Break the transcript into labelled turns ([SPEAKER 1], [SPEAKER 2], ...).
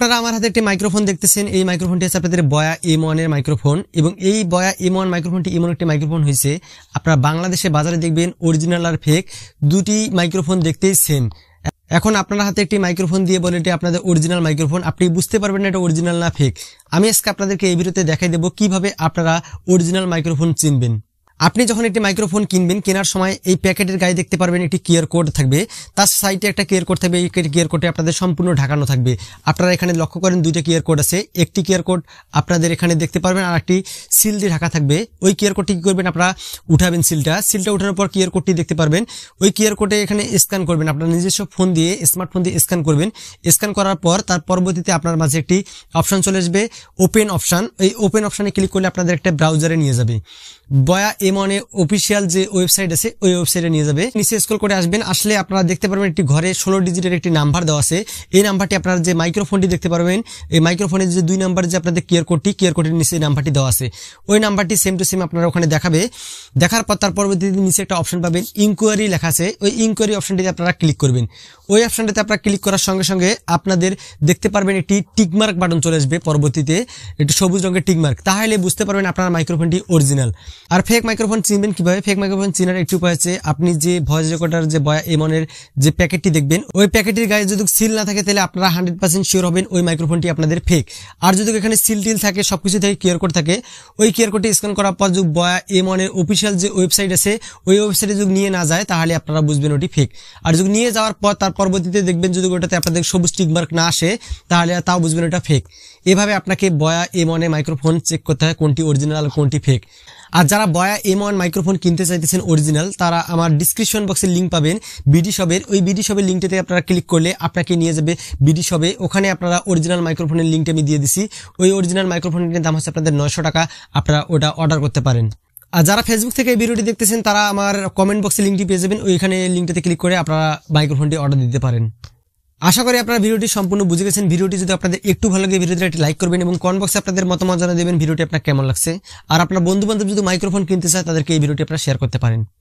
[SPEAKER 1] আপনারা আমার হাতে একটি মাইক্রোফোন দেখতেছেন এই মাইক্রোফোনটি হচ্ছে আপনাদের বয়া এম ওয়ানের মাইক্রোফোন এবং এই বয়া এম ওয়ান মাইক্রোফোনটি এমন একটি মাইক্রোফোন হয়েছে আপনারা বাংলাদেশে বাজারে দেখবেন অরিজিনাল আর ফেক দুটি মাইক্রোফোন দেখতেই সেম এখন আপনার হাতে একটি মাইক্রোফোন দিয়ে বলে এটি আপনাদের অরিজিনাল মাইক্রোফোন আপনি বুঝতে পারবেন না এটা অরিজিনাল না ফেক আমি আজকে আপনাদেরকে এই ভিডিওতে দেখাই দেবো কিভাবে আপনারা অরিজিনাল মাইক্রোফোন চিনবেন আপনি যখন একটি মাইক্রোফোন কিনবেন কেনার সময় এই প্যাকেটের গায়ে দেখতে পারবেন একটি কেয়ার কোড থাকবে তার সাইটে একটা কেয়ার কোড থাকবে এই কেয়ার কোডে আপনাদের সম্পূর্ণ ঢাকানো থাকবে আপনারা এখানে লক্ষ্য করেন দুইটা কেয়ার কোড আছে একটি কেয়ার কোড আপনাদের এখানে দেখতে পারবেন আর একটি সিল দিয়ে ঢাকা থাকবে ওই কেয়ার কোডটি কী করবেন আপনারা উঠাবেন সিলটা সিলটা উঠানোর পর কেয়ার কোডটি দেখতে পারবেন ওই কেয়ার কোডে এখানে স্ক্যান করবেন আপনার নিজস্ব ফোন দিয়ে স্মার্টফোন দিয়ে স্ক্যান করবেন স্ক্যান করার পর তার পরবর্তীতে আপনার মাঝে একটি অপশান চলে আসবে ওপেন অপশান এই ওপেন অপশানে ক্লিক করলে আপনাদের একটা ব্রাউজারে নিয়ে যাবে বয়া এ ইমনে অফিসিয়াল যে ওয়েবসাইট আছে ওই ওয়েবসাইটে নিয়ে যাবে নিচে স্কল করে আসবেন আসলে আপনারা দেখতে পারবেন একটি ঘরে ষোলো ডিজিটের একটি নাম্বার দেওয়া আছে এই নাম্বারটি আপনারা যে মাইক্রোফোনটি দেখতে পারবেন এই মাইক্রোফোনের যে দুই নাম্বার যে আপনাদের কেয়ার কোডটি কেয়ার কোডের নিচে এই নাম্বারটি দেওয়া আছে ওই নাম্বারটি সেম টু সেম আপনারা ওখানে দেখাবে দেখার পর তার পরবর্তীতে নিচে একটা অপশন পাবেন ইনকোয়ারি লেখা আছে ওই ইনকোয়ারি অপশনটিতে আপনারা ক্লিক করবেন ওই অপশনটাতে আপনারা ক্লিক করার সঙ্গে সঙ্গে আপনাদের দেখতে পারবেন একটি টিকমার্ক বাটন চলে আসবে পরবর্তীতে একটি সবুজ রঙের টিকমার্ক তাহলে বুঝতে পারবেন আপনার মাইক্রোফোনটি অরিজিনাল আর ফেক মাইক্রোফোন চিনবেন কিভাবে ফেক মাইক্রোফোন চিনার একটি উপায় আছে আপনি যে ভয়েস রেকর্ডার যে বয়া এমনের যে প্যাকেটটি দেখবেন ওই প্যাকেটের গায়ে যদি সিল না থাকে তাহলে আপনারা হান্ড্রেড পার্সেন্ট শিওর হবেন ওই মাইক্রোফোনটি আপনাদের ফেক আর যদি এখানে সিল টিল থাকে সব কিছু থেকে কেয়ার কোড থাকে ওই কেয়ার কোডটি স্ক্যান করার পর যদি বয়া এমনের অফিসিয়াল যে ওয়েবসাইট আছে ওই ওয়েবসাইটে যদি নিয়ে না যায় তাহলে আপনারা বুঝবেন ওটি ফেক আর যদি নিয়ে যাওয়ার পর তার পরবর্তীতে দেখবেন যদি ওটাতে আপনাদের সবুজ টিকমার্ক না আসে তাহলে তাও বুঝবেন ওটা ফেক এভাবে আপনাকে বয়া এমনে মাইক্রোফোন চেক করতে হয় কোনটি অরিজিনাল কোনটি ফেক আর যারা বয়া এম ওয়ান মাইক্রোফোন কিনতে চাইতেছেন অরিজিনাল তারা আমার ডিসক্রিপশন বক্সে লিঙ্ক পাবেন বিডি শপের ওই বিডি শপের লিঙ্কটাতে আপনারা ক্লিক করলে আপনাকে নিয়ে যাবে বিডি শপে ওখানে আপনারা অরিজিনাল মাইক্রোফোনের লিঙ্কটি আমি দিয়ে দিছি ওই অরিজিনাল মাইক্রোফোনের দাম হচ্ছে আপনাদের নয়শো টাকা আপনারা ওটা অর্ডার করতে পারেন আর যারা ফেসবুক থেকে এই ভিডিওটি দেখতেছেন তারা আমার কমেন্ট বক্সে লিঙ্কটি পেয়ে যাবেন ওইখানে লিঙ্কটাতে ক্লিক করে আপনারা মাইক্রোফোনটি অর্ডার দিতে পারেন আশা করি আপনারা ভিডিওটি সম্পূর্ণ বুঝে গেছেন ভিডিওটি যদি আপনাদের একটু ভালো লাগে ভিডিওতে একটি লাইক করবেন এবং কমেন্ট বক্সে আপনাদের মতামত জানিয়ে দেবেন ভিডিওটি আপনার কেমন লাগছে আর আপনার বন্ধু বান্ধব যদি মাইক্রোফোন কিনতে চায় তাদেরকে এই ভিডিওটি আপনারা শেয়ার করতে পারেন